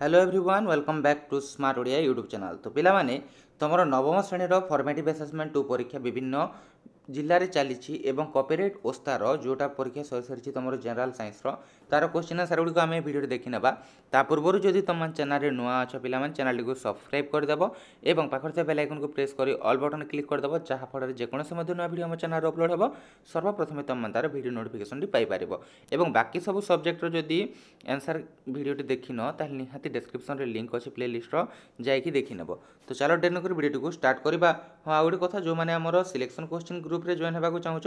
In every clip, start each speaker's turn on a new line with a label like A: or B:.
A: hello everyone welcome back to smart Odia YouTube channel ତ ପିଲାମାନେ ତୁମର ନବମ ଶ୍ରେଣୀର ଫର୍ମେଟିଭ୍ ଆସେସମେଣ୍ଟ ଟୁ ପରୀକ୍ଷା ବିଭିନ୍ନ ଜିଲ୍ଲାରେ ଚାଲିଛି ଏବଂ କପିରାଇଟ୍ ଓସ୍ତାର ଯେଉଁଟା ପରୀକ୍ଷା ସରିସାରିଛି ତୁମର ଜେନେରାଲ୍ ସାଇନ୍ସର ତା'ର କ୍ୱେଶ୍ଚିନ୍ ଆନ୍ସର୍ ଗୁଡ଼ିକ ଆମେ ଭିଡ଼ିଓରେ ଦେଖିନେବା ତା ପୂର୍ବରୁ ଯଦି ତୁମ ଚ୍ୟାନେଲ୍ରେ ନୂଆ ଅଛ ପିଲାମାନେ ଚ୍ୟାନେଲ୍ଟିକୁ ସବସ୍କ୍ରାଇବ୍ କରିଦେବ ଏବଂ ପାଖରେ ଥିବା ବେଲ୍ ଆଇକନ୍କୁ ପ୍ରେସ୍ କରି ଅଲ୍ ବଟନ୍ କ୍ଲିକ୍ କରିଦେବ ଯାହାଫଳରେ ଯେକୌଣସି ମଧ୍ୟ ନୂଆ ଭିଡ଼ିଓ ଆମ ଚ୍ୟାନେଲ୍ରେ ଅପଲୋଡ଼ ହେବ ସର୍ବପ୍ରଥମେ ତୁମେ ତା'ର ଭିଡ଼ିଓ ନୋଟିଫିକେସନ୍ଟି ପାଇପାରିବ ଏବଂ ବାକି ସବୁ ସବଜେକ୍ଟର ଯଦି ଆନ୍ସର୍ ଭିଡ଼ିଓଟି ଦେଖିନ ତାହେଲେ ନିହାତି ଡେସ୍କ୍ରିପସନ୍ରେ ଲିଙ୍କ୍ ଅଛି ପ୍ଲେ ଲିଷ୍ଟର ଯାଇକି ଦେଖିନେବ ତ ଚାଲ ଡେନକୁ କରି ଭିଡ଼ିଓଟିକୁ ଷ୍ଟାର୍ଟ କରିବା ହଁ ଆଉ ଗୋଟେ କଥା ଯେଉଁମାନେ ଆମର ସିଲେକ୍ସନ୍ କୋଶ୍ଚିନ୍ ଗ୍ରୁପ୍ରେ ଜଏନ୍ ହେବାକୁ ଚାହୁଁଛ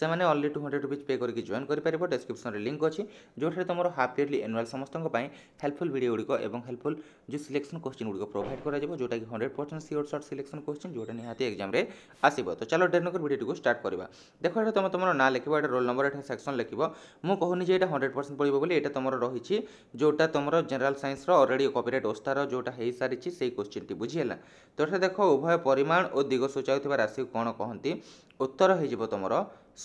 A: ସେମାନେ already two hundred rupees pay କରିକି ଜଏନ୍ କରିପାରିବ ଡେସ୍କ୍ରିପସନ୍ରେ ଲିଙ୍କ୍ ଅଛି ଯେଉଁଠାରେ ତୁମର ହାଫ୍ ଇୟର୍ଲି ଆନୁଆଲ୍ ସମସ୍ତଙ୍କ ପାଇଁ ହେଲ୍ପଫୁଲ୍ ଭିଡ଼ିଓ ଗୁଡ଼ିକ ଏବଂ ହେଲ୍ପଫୁଲ୍ ଯେଉଁ ସିଲେକ୍ସନ୍ କୋଶ୍ଚିନ୍ ଗୁଡ଼ିକ ପ୍ରୋଭାଇଡ଼ କରାଯିବ ଯେଉଁଟାକି hundred percent sure shot selection question ଯେଉଁଟା ନିହାତି ଏକ୍ଜାମ୍ରେ ଆସିବ ତ ଚାଲ ଡେର୍ ନକରି ଭିଡ଼ିଓଟିକୁ ଷ୍ଟାର୍ଟ କରିବା ଦେଖ ଏଇଟା ତୁମେ ତୁମର ନାଁ ଲେଖିବ ଏଇଟା ରୋଲ୍ ନମ୍ବର ଏଇଟା ସେକ୍ସନ୍ ଲେଖିବ ମୁଁ କହୁନି ଯେ ଏଇଟା ହଣ୍ଡ୍ରେଡ଼ ପରସେଣ୍ଟ ପଡ଼ିବ ବୋଲି ଏଇଟା ତୁମର ରହିଛି ଯେଉଁଟା ତୁମର ଜେନେରାଲ୍ ସାଇନ୍ସର ଅଲରେଡ଼ି କପିରାଇଟ୍ ଓସ୍ତାର ଯେଉଁଟା ହୋଇସାରିଛି ସେଇ କୋଶ୍ଚିନ୍ଟି ବୁଝିହେଲା ତ ଏଠାରେ ଦେଖ ଉଭୟ ପରିମାଣ ଓ ଦିଗ ସୂଚାଉଥିବା ରାଶିକୁ କ'ଣ କହନ୍ତି ଉତ୍ତର ହୋଇଯିବ ତୁମର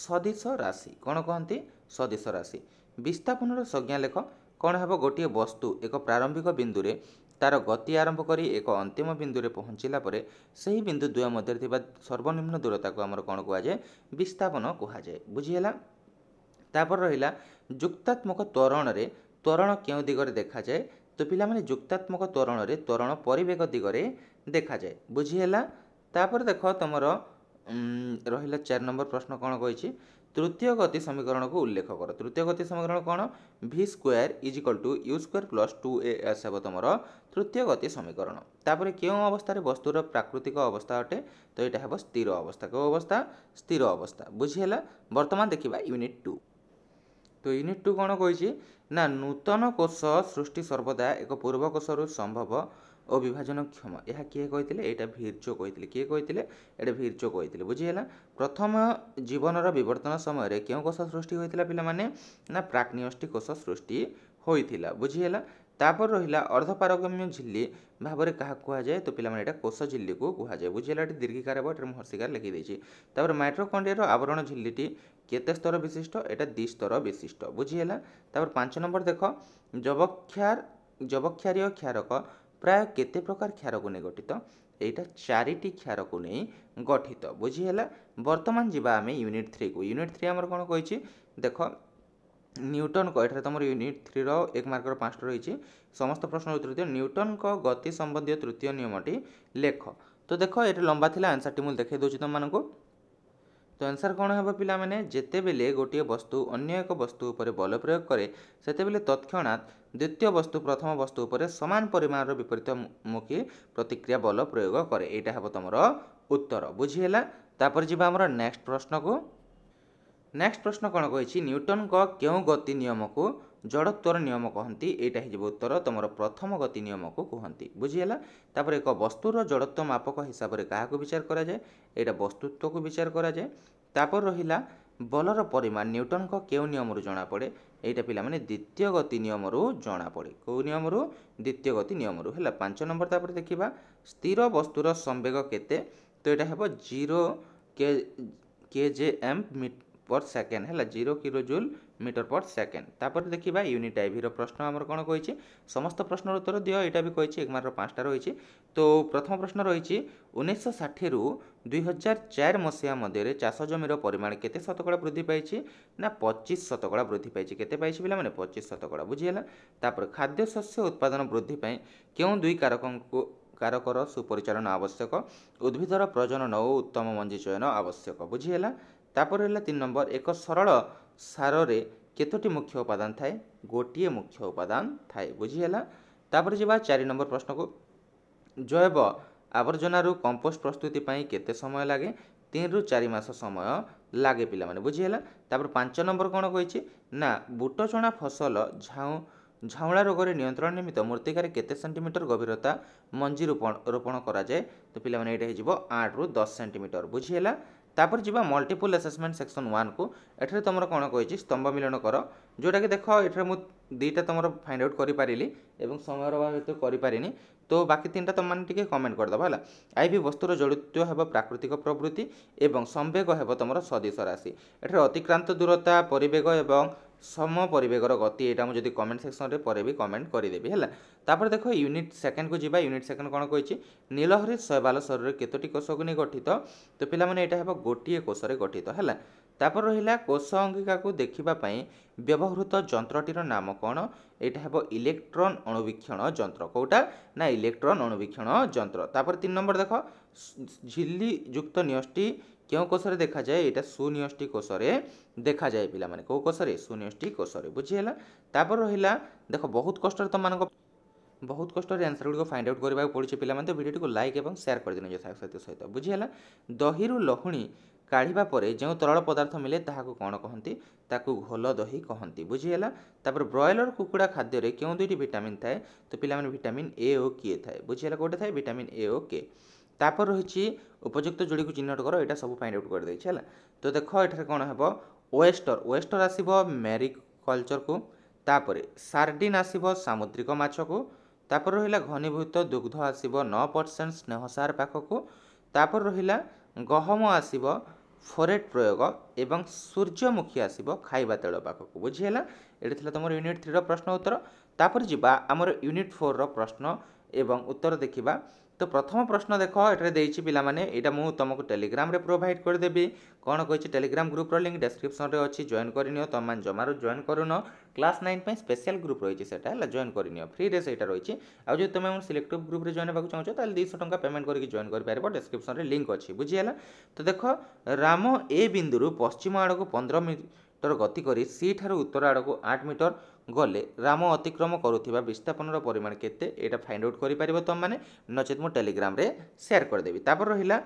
A: ସଦିଶ ରାଶି କ'ଣ କହନ୍ତି ସଦିଶ ରାଶି ବିସ୍ଥାପନର ସଂଜ୍ଞା ଲେଖ କ'ଣ ହେବ ଗୋଟିଏ ବସ୍ତୁ ଏକ ପ୍ରାରମ୍ଭିକ ବିନ୍ଦୁରେ ତା'ର ଗତି ଆରମ୍ଭ କରି ଏକ ଅନ୍ତିମ ବିନ୍ଦୁରେ ପହଞ୍ଚିଲା ପରେ ସେହି ବିନ୍ଦୁ ଦ୍ୱୟ ମଧ୍ୟରେ ଥିବା ସର୍ବନିମ୍ନ ଦୂରତାକୁ ଆମର କ'ଣ କୁହାଯାଏ ବିସ୍ଥାପନ କୁହାଯାଏ ବୁଝିହେଲା ତାପରେ ରହିଲା ଯୁକ୍ତାତ୍ମକ ତ୍ୱରଣରେ ତ୍ୱରଣ କେଉଁ ଦିଗରେ ଦେଖାଯାଏ ତ ପିଲାମାନେ ଯୁକ୍ତାତ୍ମକ ତ୍ୱରଣରେ ତ୍ୱରଣ ପରିବେଗ ଦିଗରେ ଦେଖାଯାଏ ବୁଝିହେଲା ତାପରେ ଦେଖ ତୁମର ରହିଲା ଚାରି ନମ୍ବର ପ୍ରଶ୍ନ କ'ଣ କହିଛି ତୃତୀୟ ଗତି ସମୀକରଣକୁ ଉଲ୍ଲେଖ କର ତୃତୀୟ ଗତି ସମୀକରଣ କ'ଣ V square is equal to U square plus two A S ହେବ ତୁମର ତୃତୀୟ ଗତି ସମୀକରଣ ତାପରେ କେଉଁ ଅବସ୍ଥାରେ ବସ୍ତୁର ପ୍ରାକୃତିକ ଅବସ୍ଥା ଅଟେ ତ ଏଇଟା ହେବ ସ୍ଥିର ଅବସ୍ଥା କେଉଁ ଅବସ୍ଥା ସ୍ଥିର ଅବସ୍ଥା ବୁଝିହେଲା ବର୍ତ୍ତମାନ ଦେଖିବା ୟୁନିଟ୍ ଟୁ ତ ୟୁନିଟ୍ ଟୁ କ'ଣ କହିଛି ନା ନୂତନ କୋଷ ସୃଷ୍ଟି ସର୍ବଦା ଏକ ପୂର୍ବ କୋଷରୁ ସମ୍ଭବ ଓ ବିଭାଜନ କ୍ଷମ ଏହା କିଏ କହିଥିଲେ ଏଇଟା ଭିର୍ଚୋ କହିଥିଲେ କିଏ କହିଥିଲେ ଏଇଟା ଭିର୍ଚୋ କହିଥିଲେ ବୁଝିହେଲା ପ୍ରଥମ ଜୀବନର ବିବର୍ତ୍ତନ ସମୟରେ କେଉଁ କୋଷ ସୃଷ୍ଟି ହୋଇଥିଲା ପିଲାମାନେ ନା ପ୍ରାକ୍ନିୟଷ୍ଟି କୋଷ ସୃଷ୍ଟି ହୋଇଥିଲା ବୁଝିହେଲା ତାପରେ ରହିଲା ଅର୍ଦ୍ଧପାରଗମ୍ୟ ଝିଲ୍ଲି ଭାବରେ କାହାକୁ କୁହାଯାଏ ତ ପିଲାମାନେ ଏଇଟା କୋଷ ଝିଲ୍ଲିକୁ କୁହାଯାଏ ବୁଝିହେଲା ଏଠି ଦୀର୍ଘିକାର ହେବ ଏଠାରେ ମୁଁ ହର୍ଷିକାର ଲେଖିଦେଇଛି ତାପରେ ମାଇଟ୍ରୋକଣ୍ଡିଆର ଆବରଣ ଝିଲ୍ଲିଟି କେତେ ସ୍ତର ବିଶିଷ୍ଟ ଏଇଟା ଦୁଇ ସ୍ତର ବିଶିଷ୍ଟ ବୁଝିହେଲା ତାପରେ ପାଞ୍ଚ ନମ୍ବର ଦେଖ ଯବକ୍ଷାର ଯବକ୍ଷାରୀୟ କ୍ଷାରକ ପ୍ରାୟ କେତେ ପ୍ରକାର କ୍ଷାରକୁ ନେଇ ଗଠିତ ଏଇଟା ଚାରିଟି କ୍ଷାରକୁ ନେଇ ଗଠିତ ବୁଝିହେଲା ବର୍ତ୍ତମାନ ଯିବା ଆମେ ୟୁନିଟ୍ ଥ୍ରୀକୁ ୟୁନିଟ୍ ଥ୍ରୀ ଆମର କ'ଣ କହିଛି ଦେଖ ନ୍ୟୁଟନ୍ଙ୍କ ଏଠାରେ ତୁମର ୟୁନିଟ୍ ଥ୍ରୀର ଏକ ମାର୍କର ପାଞ୍ଚଟା ରହିଛି ସମସ୍ତ ପ୍ରଶ୍ନର ଉତ୍ତର ଦିଅ ନ୍ୟୁଟନ୍ଙ୍କ ଗତି ସମ୍ବନ୍ଧୀୟ ତୃତୀୟ ନିୟମଟି ଲେଖ ତ ଦେଖ ଏଠି ଲମ୍ବା ଥିଲା ଆନ୍ସର୍ଟି ମୁଁ ଦେଖାଇ ଦେଉଛି ତୁମମାନଙ୍କୁ ତ ଆନ୍ସର୍ କ'ଣ ହେବ ପିଲାମାନେ ଯେତେବେଳେ ଗୋଟିଏ ବସ୍ତୁ ଅନ୍ୟ ଏକ ବସ୍ତୁ ଉପରେ ବଳ ପ୍ରୟୋଗ କରେ ସେତେବେଳେ ତତ୍କ୍ଷଣାତ୍ ଦ୍ୱିତୀୟ ବସ୍ତୁ ପ୍ରଥମ ବସ୍ତୁ ଉପରେ ସମାନ ପରିମାଣର ବିପରୀତ ମୁଖୀ ପ୍ରତିକ୍ରିୟା ବଲ ପ୍ରୟୋଗ କରେ ଏଇଟା ହେବ ତୁମର ଉତ୍ତର ବୁଝିହେଲା ତାପରେ ଯିବା ଆମର ନେକ୍ସଟ ପ୍ରଶ୍ନକୁ ନେକ୍ସଟ ପ୍ରଶ୍ନ କ'ଣ କହିଛି ନ୍ୟୁଟନଙ୍କ କେଉଁ ଗତି ନିୟମକୁ ଜଡ଼ତ୍ୱର ନିୟମ କହନ୍ତି ଏଇଟା ହେଇଯିବ ଉତ୍ତର ତୁମର ପ୍ରଥମ ଗତି ନିୟମକୁ କୁହନ୍ତି ବୁଝିହେଲା ତାପରେ ଏକ ବସ୍ତୁର ଜଡ଼ତ୍ୱ ମାପକ ହିସାବରେ କାହାକୁ ବିଚାର କରାଯାଏ ଏଇଟା ବସ୍ତୁତ୍ୱକୁ ବିଚାର କରାଯାଏ ତାପରେ ରହିଲା ବଲର ପରିମାଣ ନ୍ୟୁଟନଙ୍କ କେଉଁ ନିୟମରୁ ଜଣାପଡ଼େ ଏଇଟା ପିଲାମାନେ ଦ୍ୱିତୀୟ ଗତି ନିୟମରୁ ଜଣାପଡ଼େ କେଉଁ ନିୟମରୁ ଦ୍ୱିତୀୟ ଗତି ନିୟମରୁ ହେଲା ପାଞ୍ଚ ନମ୍ବର ତାପରେ ଦେଖିବା ସ୍ଥିର ବସ୍ତୁର ସମ୍ବେଗ କେତେ ତ ଏଇଟା ହେବ zero K K J M per second ହେଲା zero kilo joule metre per second তাপরে দেখিবা ইউনিট আইভির প্রশ্ন আমার কোণ কইছে সমস্ত প্রশ্নর উত্তর দিও এটা বি কইছে এক মার্কর পাঁচটা রয়েছে তো প্রথম প্রশ্ন রয়েছে উনিশশো ষাঠিরু দুই হাজার চার মশিয়া মধ্যে চাষ জমির পরিমাণ কেতে শতকড়া বৃদ্ধি পাইছে না পঁচিশ শতকড়া বৃদ্ধি পাইছে কেতে পাইছে পিলা মানে পঁচিশ শতকড়া বুঝিগলা তাপরে খাদ্যশস্য উৎপাদন বৃদ্ধি পাই কেউ দুই কারকঙ্কু କାରକର ସୁପରିଚାଳନା ଆବଶ୍ୟକ ଉଦ୍ଭିଦର ପ୍ରଜନନ ଓ ଉତ୍ତମ ମଞ୍ଜି ଚୟନ ଆବଶ୍ୟକ ବୁଝିହେଲା ତାପରେ ହେଲା ତିନି ନମ୍ବର ଏକ ସରଳ ସାରରେ କେତୋଟି ମୁଖ୍ୟ ଉପାଦାନ ଥାଏ ଗୋଟିଏ ମୁଖ୍ୟ ଉପାଦାନ ଥାଏ ବୁଝିହେଲା ତାପରେ ଯିବା ଚାରି ନମ୍ବର ପ୍ରଶ୍ନକୁ ଜୈବ ଆବର୍ଜନାରୁ କମ୍ପୋଷ୍ଟ ପ୍ରସ୍ତୁତି ପାଇଁ କେତେ ସମୟ ଲାଗେ ତିନିରୁ ଚାରି ମାସ ସମୟ ଲାଗେ ପିଲାମାନେ ବୁଝିହେଲା ତାପରେ ପାଞ୍ଚ ନମ୍ବର କ'ଣ କହିଛି ନା ବୁଟଚଣା ଫସଲ ଝାଉଁ ଝାଉଁଳା ରୋଗରେ ନିୟନ୍ତ୍ରଣ ନିମିତ୍ତ ମୃତ୍ତିକାରେ କେତେ ସେଣ୍ଟିମିଟର ଗଭୀରତା ମଞ୍ଜି ରୋପଣ ରୋପଣ କରାଯାଏ ତ ପିଲାମାନେ ଏଇଟା ହେଇଯିବ ଆଠରୁ ଦଶ ସେଣ୍ଟିମିଟର ବୁଝିହେଲା ତାପରେ ଯିବା ମଲ୍ଟିପୁଲ୍ ଆସେସମେଣ୍ଟ ସେକ୍ସନ୍ ୱାନ୍କୁ ଏଠାରେ ତୁମର କ'ଣ କହିଛି ସ୍ତମ୍ଭ ମିଳନ କର ଯେଉଁଟାକି ଦେଖ ଏଠାରେ ମୁଁ ଦୁଇଟା ତୁମର ଫାଇଣ୍ଡ ଆଉଟ୍ କରିପାରିଲି ଏବଂ ସମୟର ଅଭାବ ହେତୁ କରିପାରିନି তো বাকি তিনটা তোমাকে টিকি কমেন্ট করেদেব হল আইভি বস্তুর জড়িত হব প্রাকৃতিক প্রবৃত্তি এবং সম্বেগ হব তোমার সদিশ রাশি এটার অতিক্রান্ত দূরতা পরিবেগ এবং সম পরিবেগর গতি এটা আমি যদি কমেন্ট সেকশনরে পরে বি কমেন্ট করেদেবি হল তাপরে দেখ ইউনিট সেকেন্ড কু যা ইউনিট সেকেন্ড কোণ কী নীলহরিত শৈবাল শরীরের কতটি কোষকু নিয়ে গঠিত তো পিলামানে এটা হব গোটিয়ে কোষরে গঠিত হল ତାପରେ ରହିଲା କୋଷ ଅଙ୍ଗିକାକୁ ଦେଖିବା ପାଇଁ ବ୍ୟବହୃତ ଯନ୍ତ୍ରଟିର ନାମ କ'ଣ ଏଇଟା ହେବ ଇଲେକ୍ଟ୍ରନ୍ ଅଣୁବୀକ୍ଷଣ ଯନ୍ତ୍ର କେଉଁଟା ନା ଇଲେକ୍ଟ୍ରନ୍ ଅଣୁବୀକ୍ଷଣ ଯନ୍ତ୍ର ତାପରେ ତିନି ନମ୍ବର ଦେଖ ଝିଲ୍ଲି ଯୁକ୍ତ ନିଅଷ୍ଟି କେଉଁ କୋଷରେ ଦେଖାଯାଏ ଏଇଟା ସୁନିଅଷ୍ଟି କୋଷରେ ଦେଖାଯାଏ ପିଲାମାନେ କେଉଁ କୋଷରେ ସୁନିଅଷ୍ଟି କୋଷରେ ବୁଝିହେଲା ତାପରେ ରହିଲା ଦେଖ ବହୁତ କଷ୍ଟରେ ତୁମମାନଙ୍କ ବହୁତ କଷ୍ଟରେ ଆନ୍ସର୍ ଗୁଡ଼ିକ ଫାଇଣ୍ଡ ଆଉଟ୍ କରିବାକୁ ପଡ଼ୁଛି ପିଲାମାନେ ତ ଭିଡ଼ିଓଟିକୁ ଲାଇକ୍ ଏବଂ ସେୟାର କରିଦିଅନ୍ତୁ ସାଙ୍ଗସାଥି ସହିତ ବୁଝିହେଲା ଦହିରୁ ଲହୁଣୀ କାଢ଼ିବା ପରେ ଯେଉଁ ତରଳ ପଦାର୍ଥ ମିଳେ ତାହାକୁ କ'ଣ କହନ୍ତି ତାକୁ ଘୋଲ ଦହି କହନ୍ତି ବୁଝିହେଲା ତାପରେ ବ୍ରଏଲର କୁକୁଡ଼ା ଖାଦ୍ୟରେ କେଉଁ ଦୁଇଟି ଭିଟାମିନ୍ ଥାଏ ତ ପିଲାମାନେ ଭିଟାମିନ୍ ଏ ଓ କେ ଥାଏ ବୁଝିହେଲା କେଉଁଟା ଥାଏ ଭିଟାମିନ୍ ଏ ଓ କେ ତାପରେ ରହିଛି ଉପଯୁକ୍ତ ଯୋଡ଼ିକୁ ଚିହ୍ନଟ କର ଏଇଟା ସବୁ ଫାଇଣ୍ଡ ଆଉଟ୍ କରିଦେଇଛି ହେଲା ତ ଦେଖ ଏଠାରେ କ'ଣ ହେବ ଓଏଷ୍ଟର ଓଏଷ୍ଟର ଆସିବ ମ୍ୟାରିକଲଚରକୁ ତାପରେ ସାର୍ଡିନ୍ ଆସିବ ସାମୁଦ୍ରିକ ମାଛକୁ ତାପରେ ରହିଲା ଘନୀଭୂତ ଦୁଗ୍ଧ ଆସିବ ନଅ ପରସେଣ୍ଟ ସ୍ନେହସାର ପାଖକୁ ତାପରେ ରହିଲା ଗହମ ଆସିବ ফোরেট প্রয়োগ এবং সূর্যমুখী আসব খাইবা তেল পাখক বুঝিলা এটি লা তোমার ইউনিট থ্রির প্রশ্ন উত্তর তাপরে যা আমার ইউনিট ফোর্র প্রশ্ন এবং উত্তর দেখিবা তো প্রথম প্রশ্ন দেখ এটার দিয়েছি পিলামানে এটা মু তোমাকে টেলিগ্রামে প্রোভাইড করেদেবি কোণ কইছি টেলিগ্রাম গ্রুপর লিঙ্ক ডেসক্রিপশনরে অছি জয়েন করিনিও তোমা জমারু জয়েন করুন ক্লাস নাইন পাই স্পেশাল গ্রুপ রয়েছে সেটা হল জয়েন করিনিও ফ্রিরে সেইটা রয়েছে আর যদি তুমি আমার সিলেক্টিভ গ্রুপে জয়েন হওয়া চাহুছ তাহলে দুইশ টাকা পেমেন্ট করি জয়েন করিপার ডেসক্রিপশনরে লিঙ্ক অছি বুঝিগাল তো দেখ রাম এ বিন্দুর পশ্চিম আড়ক পনেরো মিটর গতি করে সি ঠার উত্তর আড়ক আট মিটর গলে রাম অতিক্রম করুথিবা বিস্থাপনর পরিমাণ কেতে এটা ফাইন্ড আউট করিপারিব তোমাকে নচেত মু টেলিগ্রামে সেয়ার করেদেবি তারপর রহিলা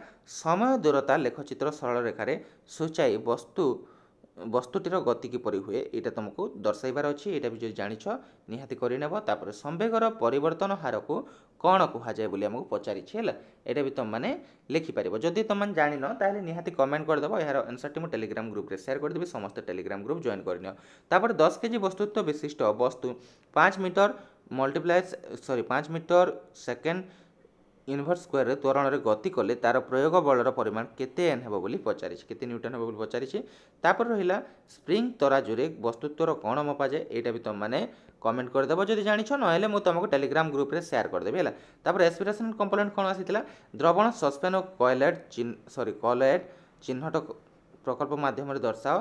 A: সময় দূরতা লেখচিত্র সরল রেখার সূচাই বস্তু বস্তুটির গতি কিপরি হুয়ে এটা তোমাকে দর্শাইবার অছি এটা বি যদি জাঁচ নিহতি করে নেব তাপরে সম্বেগর পরিবর্তন হারকু কণ কুহযায়ে বলে আমাকে পচারিছি হল এটা বি তোমাকে লেখিপার যদি তোমাকে জাঁন তাহলে নিহতি কমেন্ট করেদেব এর আনসরটি মু টেলিগ্রাম গ্রুপে সেয়ার করেদেবি সমস্ত টেলিগ্রাম গ্রুপ জয়েন করে নিও তাপরে দশ কেজি বস্তুত্ব বিশিষ্ট বস্তু পাঁচ মিটর মল্টিপ্লাই সরি পাঁচ মিটর সেকেন্ড ইনভর্স স্কোয়ারে ତ୍ୱରଣରେ ଗତି କଲେ ତା'ର ପ୍ରୟୋଗ ବଳର ପରିମାଣ କେତେ ଏନ୍ ହେବ ବୋଲି ପଚାରିଛି କେତେ ନ୍ୟୁଟନ୍ ହେବ ବୋଲି ପଚାରିଛି ତାପରେ ରହିଲା ସ୍ପ୍ରିଙ୍ଗ ତରାଜୁରେ ବସ୍ତୁତ୍ୱର କ'ଣ ମପାଯାଏ ଏଇଟା ବି ତୁମମାନେ କମେଣ୍ଟ କରିଦେବ ଯଦି ଜାଣିଛ ନହେଲେ ମୁଁ ତୁମକୁ ଟେଲିଗ୍ରାମ ଗ୍ରୁପରେ ସେୟାର କରିଦେବି ହେଲା ତାପରେ ରେସ୍ପିରେସନ୍ କମ୍ପୋନେଣ୍ଟ କ'ଣ ଆସିଥିଲା ଦ୍ରବଣ ସସ୍ପେନ୍ ଓ କଏଲାଇଟ୍ ସରି କଏଲାଇଟ୍ ଚିହ୍ନଟ ପ୍ରକଳ୍ପ ମାଧ୍ୟମରେ ଦର୍ଶାଅ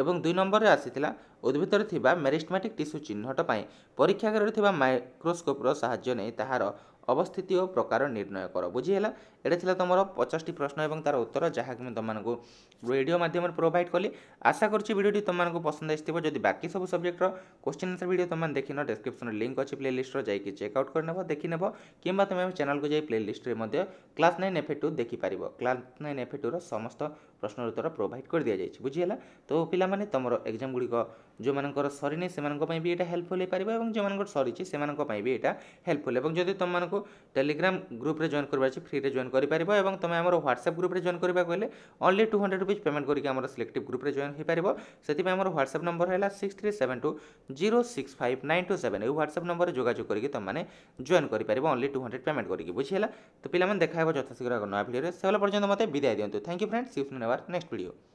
A: ଏବଂ ଦୁଇ ନମ୍ବରରେ ଆସିଥିଲା ଉଦ୍ଭିଦରେ ଥିବା ମ୍ୟାରିଷ୍ଟମାଟିକ୍ ଟିସୁ ଚିହ୍ନଟ ପାଇଁ ପରୀକ୍ଷାଗାରରେ ଥିବା ମାଇକ୍ରୋସ୍କୋପର ସାହାଯ୍ୟ ନେଇ ତାହାର ଅବସ୍ଥିତି ଓ ପ୍ରକାର ନିର୍ଣ୍ଣୟ କର ବୁଝିହେଲା এটা ଥିଲା ତୁମର ପଚାଶଟି ପ୍ରଶ୍ନ ଏବଂ ତାର ଉତ୍ତର ଯାହାକି ମୁଁ ତୁମମାନଙ୍କୁ ରେଡ଼ିଓ ମାଧ୍ୟମରେ ପ୍ରୋଭାଇଡ଼ କଲି ଆଶା କରୁଛି ଭିଡ଼ିଓଟି ତୁମମାନଙ୍କୁ ପସନ୍ଦ ଆସିଥିବ ଯଦି ବାକି ସବୁ ସବଜେକ୍ଟର କ୍ୱେଶ୍ଚିନ୍ ଆନ୍ସର୍ ଭିଡ଼ିଓ ତୁମମାନେ ଦେଖିନ ଡେସ୍କ୍ରିପ୍ସନ୍ରେ ଲିଙ୍କ୍ ଅଛି ପ୍ଲେ ଲିଷ୍ଟର ଯାଇକି ଚେକ୍ଆଉଟ୍ କରିନେବ ଦେଖିନେବ କିମ୍ବା ତୁମେ ଚ୍ୟାନେଲ୍କୁ ଯାଇ ପ୍ଲେ ଲିଷ୍ଟରେ ମଧ୍ୟ କ୍ଲାସ୍ ନାଇନ୍ ଏଫ୍ ଟୁ ଦେଖିପାରିବ କ୍ଲାସ୍ ନାଇନ୍ ଏଫ୍ ଟୁର ସମସ୍ତ ପ୍ରଶ୍ନର ଉତ୍ତର ପ୍ରୋଭାଇଡ଼ କରିଦିଆଯାଇଛି ବୁଝିହେଲା ତ ପିଲାମାନେ ତୁମର ଏକ୍ଜାମ୍ ଗୁଡ଼ିକ ଯେଉଁମାନଙ୍କର ସରିନି ସେମାନଙ୍କ ପାଇଁ ବି ଏଇଟା ହେଲ୍ପଫୁଲ୍ ହୋଇପାରିବ ଏବଂ ଯେଉଁମାନଙ୍କର ସରିଛି ସେମାନଙ୍କ ପାଇଁ ବି ଏଇଟା ହେଲ୍ପଫୁଲ୍ ଏବଂ ଯଦି ତୁମମାନଙ୍କୁ ଟେଲିଗ୍ରାମ ଗ୍ରୁପ୍ରେ ଜଏନ୍ କରିବାର ଅଛି ଫ୍ରିରେ ଜଏନ୍ कर और तुम आम ह्वाट्सअप ग्रुप जॉइन करवा गले only two hundred rupees payment करके आम सिलेक्ट ग्रुप्रे जॉन हो पार से ह्वाट्सअप नंबर है six three seven two zero six five nine two seven ये ह्वाट्सअप नंबर जोगाजोग करके तुमने जॉन कर ओनली टू हंड्रेड पेमेंट करके बुझेगा तो पाला देखा यथाशीघ्र नया भिडियो से पर्यटन मत विदाय दिखाँ थैंक यू फ्रेंड्स सीफ नेक्स्ट भिडियो